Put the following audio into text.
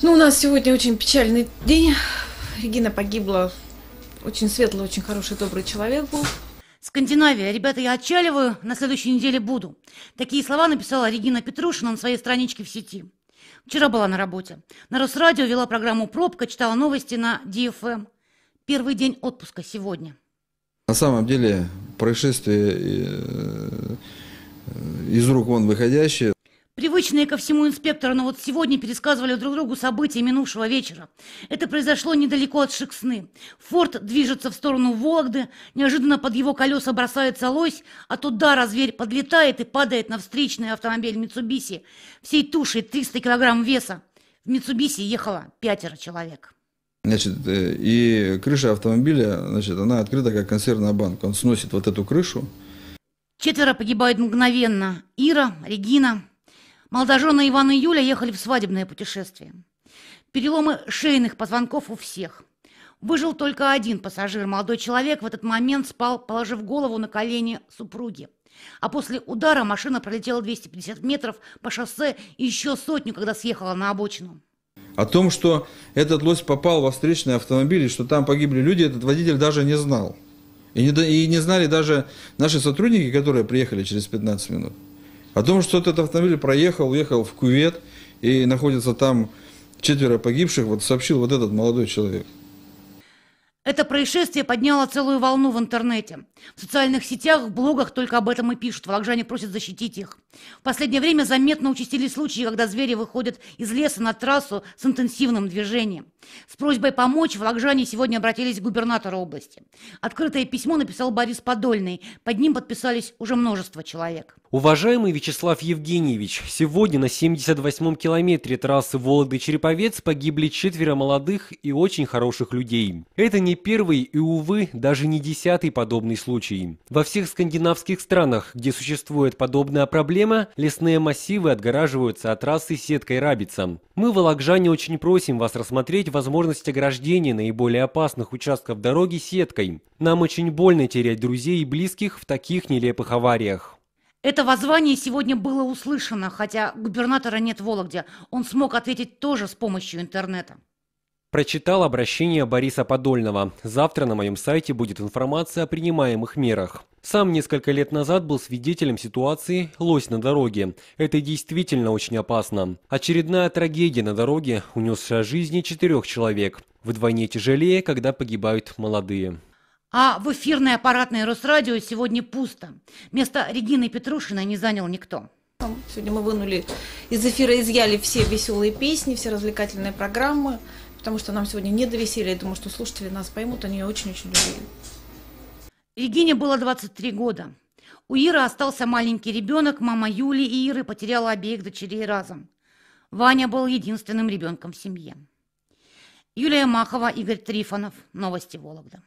Ну, у нас сегодня очень печальный день. Регина погибла. Очень светлый, очень хороший, добрый человек был. Скандинавия. Ребята, я отчаливаю, на следующей неделе буду. Такие слова написала Регина Петрушина на своей страничке в сети. Вчера была на работе. На Росрадио вела программу «Пробка», читала новости на ДФМ. Эм. Первый день отпуска сегодня. На самом деле происшествие э, э, из рук вон выходящее привычные ко всему инспектора, но вот сегодня пересказывали друг другу события минувшего вечера. Это произошло недалеко от Шексны. Форд движется в сторону Вологды, неожиданно под его колеса бросается лось, а туда зверь подлетает и падает на встречный автомобиль Митсубиси, всей тушей 300 килограмм веса. В Митсубиси ехало пятеро человек. Значит, э, и крыша автомобиля, значит, она открыта как консервная банка. Он сносит вот эту крышу. Четверо погибают мгновенно. Ира, Регина, Молодожены Иван и Юля ехали в свадебное путешествие. Переломы шейных позвонков у всех. Выжил только один пассажир. Молодой человек в этот момент спал, положив голову на колени супруги. А после удара машина пролетела 250 метров по шоссе и еще сотню, когда съехала на обочину. О том, что этот лось попал во встречный автомобиль и что там погибли люди, этот водитель даже не знал. И не, и не знали даже наши сотрудники, которые приехали через 15 минут. О том, что этот автомобиль проехал, уехал в кювет и находится там четверо погибших, вот сообщил вот этот молодой человек. Это происшествие подняло целую волну в интернете. В социальных сетях, в блогах только об этом и пишут. Волокжане просят защитить их. В последнее время заметно участились случаи, когда звери выходят из леса на трассу с интенсивным движением. С просьбой помочь волокжане сегодня обратились к губернатору области. Открытое письмо написал Борис Подольный. Под ним подписались уже множество человек. Уважаемый Вячеслав Евгеньевич, сегодня на 78-м километре трассы Вологды-Череповец погибли четверо молодых и очень хороших людей. Это не первый и, увы, даже не десятый подобный случай. Во всех скандинавских странах, где существует подобная проблема, лесные массивы отгораживаются от трассы сеткой рабица. Мы, вологжане, очень просим вас рассмотреть возможность ограждения наиболее опасных участков дороги сеткой. Нам очень больно терять друзей и близких в таких нелепых авариях. Это воззвание сегодня было услышано, хотя губернатора нет в Вологде. Он смог ответить тоже с помощью интернета. Прочитал обращение Бориса Подольного. Завтра на моем сайте будет информация о принимаемых мерах. Сам несколько лет назад был свидетелем ситуации «Лось на дороге». Это действительно очень опасно. Очередная трагедия на дороге, унесшая жизни четырех человек. Вдвойне тяжелее, когда погибают молодые. А в эфирной аппаратной Росрадио сегодня пусто. Место Регины Петрушиной не занял никто. Сегодня мы вынули из эфира, изъяли все веселые песни, все развлекательные программы, потому что нам сегодня не до веселья. Я думаю, что слушатели нас поймут, они ее очень-очень любили. Регине было 23 года. У Иры остался маленький ребенок, мама Юли и Иры потеряла обеих дочерей разом. Ваня был единственным ребенком в семье. Юлия Махова, Игорь Трифонов. Новости Вологда.